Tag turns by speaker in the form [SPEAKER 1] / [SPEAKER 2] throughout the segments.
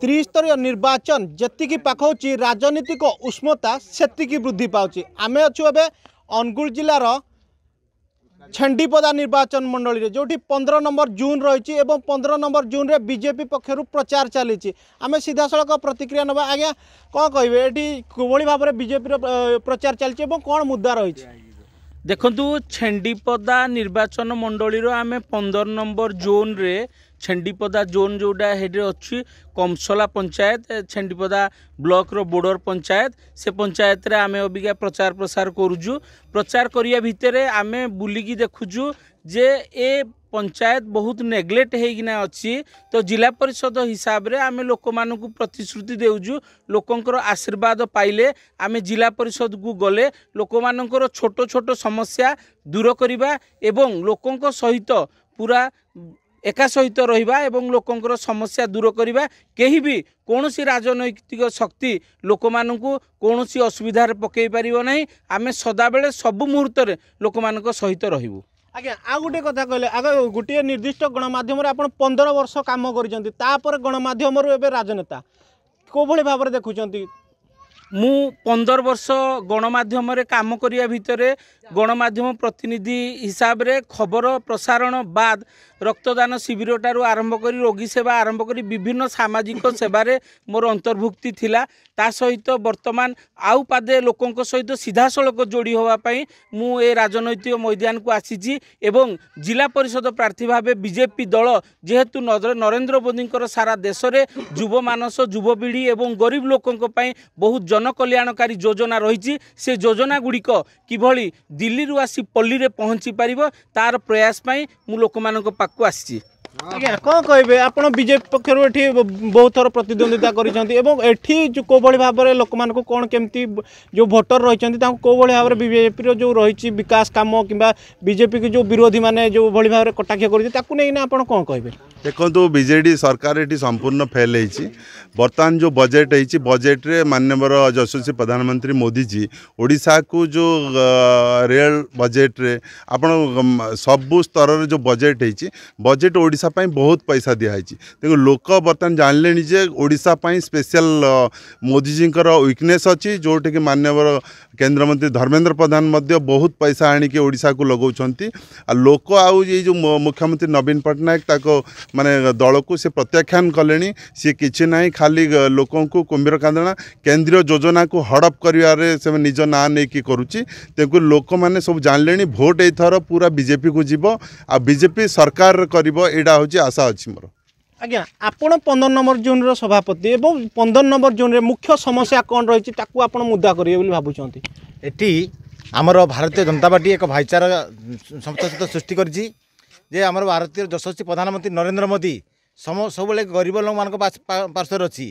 [SPEAKER 1] ত্রিস্তরীয় নির্বাচন যেতিকি পাখছি রাজনৈতিক উষ্মতা সেতিকি বৃদ্ধি পাচ্ছি আমি অছু এবে অনুগুল জেলার ଛେଣ୍ଡିପଦା ନିର୍ବାଚନ ମଣ୍ଡଳୀରେ ଯେଉଁଠି ପନ୍ଦର ନମ୍ବର ଜୁନ୍ ରହିଛି ଏବଂ ପନ୍ଦର ନମ୍ବର ଜୁନ୍ରେ ବିଜେପି ପକ୍ଷରୁ ପ୍ରଚାର ଚାଲିଛି ଆମେ ସିଧାସଳଖ ପ୍ରତିକ୍ରିୟା ନେବା ଆଜ୍ଞା କ'ଣ କହିବେ ଏଠି କିଭଳି ଭାବରେ ବିଜେପିର ପ୍ରଚାର
[SPEAKER 2] ଚାଲିଛି ଏବଂ କ'ଣ ମୁଦ୍ଦା ରହିଛି ଦେଖନ୍ତୁ ଛେଣ୍ଡିପଦା ନିର୍ବାଚନ ମଣ୍ଡଳୀର ଆମେ ପନ୍ଦର ନମ୍ବର ଜୋନ୍ରେ ଛେଣ୍ଡିପଦା ଜୋନ୍ ଯେଉଁଟା ହେଡ଼ିରେ ଅଛି କମସଲା ପଞ୍ଚାୟତ ଛେଣ୍ଡିପଦା ବ୍ଲକର ବୋର୍ଡ଼ର ପଞ୍ଚାୟତ ସେ ପଞ୍ଚାୟତରେ ଆମେ ଅବିକା ପ୍ରଚାର ପ୍ରସାର କରୁଛୁ ପ୍ରଚାର କରିବା ଭିତରେ ଆମେ ବୁଲିକି ଦେଖୁଛୁ ଯେ ଏ ପଞ୍ଚାୟତ ବହୁତ ନେଗ୍ଲେକ୍ଟ ହେଇକିନା ଅଛି ତ ଜିଲ୍ଲା ପରିଷଦ ହିସାବରେ ଆମେ ଲୋକମାନଙ୍କୁ ପ୍ରତିଶ୍ରୁତି ଦେଉଛୁ ଲୋକଙ୍କର ଆଶୀର୍ବାଦ ପାଇଲେ ଆମେ ଜିଲ୍ଲା ପରିଷଦକୁ ଗଲେ ଲୋକମାନଙ୍କର ଛୋଟ ଛୋଟ ସମସ୍ୟା ଦୂର କରିବା ଏବଂ ଲୋକଙ୍କ ସହିତ ପୁରା ଏକା ସହିତ ରହିବା ଏବଂ ଲୋକଙ୍କର ସମସ୍ୟା ଦୂର କରିବା କେହି ବି କୌଣସି ରାଜନୈତିକ ଶକ୍ତି ଲୋକମାନଙ୍କୁ କୌଣସି ଅସୁବିଧାରେ ପକାଇ ପାରିବ ନାହିଁ ଆମେ ସଦାବେଳେ ସବୁ ମୁହୂର୍ତ୍ତରେ ଲୋକମାନଙ୍କ ସହିତ ରହିବୁ
[SPEAKER 1] ଆଜ୍ଞା ଆଉ ଗୋଟେ କଥା କହିଲେ ଆଗ ଗୋଟିଏ ନିର୍ଦ୍ଦିଷ୍ଟ ଗଣମାଧ୍ୟମରେ ଆପଣ ପନ୍ଦର ବର୍ଷ କାମ କରିଛନ୍ତି ତାପରେ ଗଣମାଧ୍ୟମରୁ ଏବେ
[SPEAKER 2] ରାଜନେତା କେଉଁଭଳି ଭାବରେ ଦେଖୁଛନ୍ତି ମୁଁ ପନ୍ଦର ବର୍ଷ ଗଣମାଧ୍ୟମରେ କାମ କରିବା ଭିତରେ ଗଣମାଧ୍ୟମ ପ୍ରତିନିଧି ହିସାବରେ ଖବର ପ୍ରସାରଣ ବାଦ রক্তদান শিবিরটার আরম্ভ করে রোগী সেবা আরম্ভ করে বিভিন্ন সামাজিক সেবায় মোর অন্তর্ভুক্তি লা তা সহিত বর্তমান আউ পাদে লোক সহিত সিধাসলখ যোড়ি হওয়া মু এ রাজনৈতিক ময়দানকু আসিছি এবং জেলা পরিষদ প্রার্থী ভাবে বিজেপি দল যেহেতু নরেন্দ্র মোদীঙ্কর সারা দেশে যুব মানস যুবপিঢ়ি এবং গরিব লোক বহু জনকল্যাণকারী যোজনা রয়েছে সে যোজনাগুড়িক কিভাবে দিল্লি আসি পল্লীরে পৌঁছি পার তার প্রয়াস মু লোক পাখ Aquasti.
[SPEAKER 1] ଆଜ୍ଞା କ'ଣ କହିବେ ଆପଣ ବିଜେପି ପକ୍ଷରୁ ଏଠି ବହୁତ ଥର ପ୍ରତିଦ୍ୱନ୍ଦିତା କରିଛନ୍ତି ଏବଂ ଏଠି କେଉଁ ଭଳି ଭାବରେ ଲୋକମାନଙ୍କୁ କ'ଣ କେମିତି ଯେଉଁ ଭୋଟର ରହିଛନ୍ତି ତାଙ୍କୁ କେଉଁ ଭଳି ଭାବରେ ବିଜେପିର ଯେଉଁ ରହିଛି ବିକାଶ କାମ କିମ୍ବା ବିଜେପିକୁ ଯେଉଁ ବିରୋଧୀମାନେ ଯେଉଁ ଭଳି ଭାବରେ କଟାକ୍ଷ କରୁଛନ୍ତି ତାକୁ ନେଇକିନା ଆପଣ କ'ଣ କହିବେ
[SPEAKER 3] ଦେଖନ୍ତୁ ବିଜେଡ଼ି ସରକାର ଏଠି ସମ୍ପୂର୍ଣ୍ଣ ଫେଲ୍ ହେଇଛି ବର୍ତ୍ତମାନ ଯେଉଁ ବଜେଟ୍ ହେଇଛି ବଜେଟ୍ରେ ମାନ୍ୟବର ଯଶସ୍ୱୀ ପ୍ରଧାନମନ୍ତ୍ରୀ ମୋଦିଜୀ ଓଡ଼ିଶାକୁ ଯେଉଁ ରେଳ ବଜେଟ୍ରେ ଆପଣ ସବୁ ସ୍ତରରେ ଯେଉଁ ବଜେଟ୍ ହେଇଛି ବଜେଟ୍ ଓଡ଼ିଶା बहुत पैसा दिखाई तेणु लोक बर्तमान जान जे ओडापी स्पेशल मोदीजी विकने अच्छी जोटा कि मानवर केन्द्रमंत्री धर्मेन्द्र प्रधान बहुत पैसा आणिक को लगौं आ लोक आउ ये जो मुख्यमंत्री नवीन पट्टनायक मानने दल को सी प्रत्याख्यान कले सी कि ना खाली लोक कुंभीर कांदा केन्द्रीय योजना को हड़प कर निज ना नहीं करुच्ची तेणु लोक मैंने सब जाणले भोट थर पूरा बीजेपी को जीव आ बीजेपी सरकार कर ହେଉଛି ଆଶା ଅଛି ମୋର
[SPEAKER 1] ଆଜ୍ଞା ଆପଣ ପନ୍ଦର ନମ୍ବର ଜୋନ୍ର ସଭାପତି ଏବଂ ପନ୍ଦର ନମ୍ବର ଜୋନ୍ରେ ମୁଖ୍ୟ ସମସ୍ୟା କ'ଣ ରହିଛି ତାକୁ ଆପଣ ମୁଦା କରିବେ ବୋଲି ଭାବୁଛନ୍ତି
[SPEAKER 4] ଏଠି ଆମର ଭାରତୀୟ ଜନତା ପାର୍ଟି ଏକ ଭାଇଚାରା ସମସ୍ତ ସହିତ ସୃଷ୍ଟି କରିଛି ଯେ ଆମର ଭାରତୀୟ ଯଶସ୍ୱୀ ପ୍ରଧାନମନ୍ତ୍ରୀ ନରେନ୍ଦ୍ର ମୋଦି ସମ ସବୁବେଳେ ଗରିବ ଲୋକମାନଙ୍କ ପାର୍ଶ୍ୱରେ ଅଛି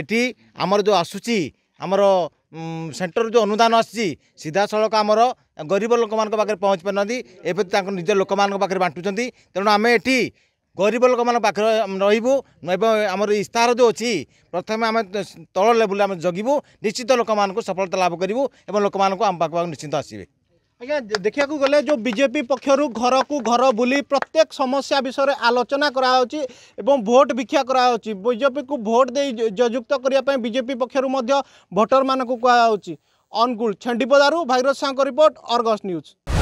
[SPEAKER 4] ଏଠି ଆମର ଯେଉଁ ଆସୁଛି ଆମର ସେଣ୍ଟରରୁ ଯେଉଁ ଅନୁଦାନ ଆସୁଛି ସିଧାସଳଖ ଆମର ଗରିବ ଲୋକମାନଙ୍କ ପାଖରେ ପହଞ୍ଚି ପାରୁନାହାନ୍ତି ଏବେ ତାଙ୍କ ନିଜ ଲୋକମାନଙ୍କ ପାଖରେ ବାଣ୍ଟୁଛନ୍ତି ତେଣୁ ଆମେ ଏଠି ଗରିବ ଲୋକମାନଙ୍କ ପାଖରେ ରହିବୁ ଏବଂ ଆମର ଇସ୍ତାହାର ଯେଉଁ ଅଛି ପ୍ରଥମେ ଆମେ ତଳ ଲେବୁଲ୍ରେ ଆମେ ଜଗିବୁ ନିଶ୍ଚିତ ଲୋକମାନଙ୍କୁ ସଫଳତା ଲାଭ କରିବୁ ଏବଂ ଲୋକମାନଙ୍କୁ ଆମ ପାଖକୁ ନିଶ୍ଚିନ୍ତ ଆସିବେ ଆଜ୍ଞା ଦେଖିବାକୁ ଗଲେ ଯେଉଁ ବିଜେପି ପକ୍ଷରୁ ଘରକୁ ଘର ବୁଲି
[SPEAKER 1] ପ୍ରତ୍ୟେକ ସମସ୍ୟା ବିଷୟରେ ଆଲୋଚନା କରାହେଉଛି ଏବଂ ଭୋଟ୍ ଭିକ୍ଷା କରାହେଉଛି ବିଜେପିକୁ ଭୋଟ୍ ଦେଇ ଜଯୁକ୍ତ କରିବା ପାଇଁ ବିଜେପି ପକ୍ଷରୁ ମଧ୍ୟ ଭୋଟରମାନଙ୍କୁ କୁହାଯାଉଛି ଅନୁଗୁଳ ଛେଣ୍ଡିପଦାରୁ ଭାଇରସ ସାଙ୍କ ରିପୋର୍ଟ ଅର୍ଗସ୍ ନ୍ୟୁଜ୍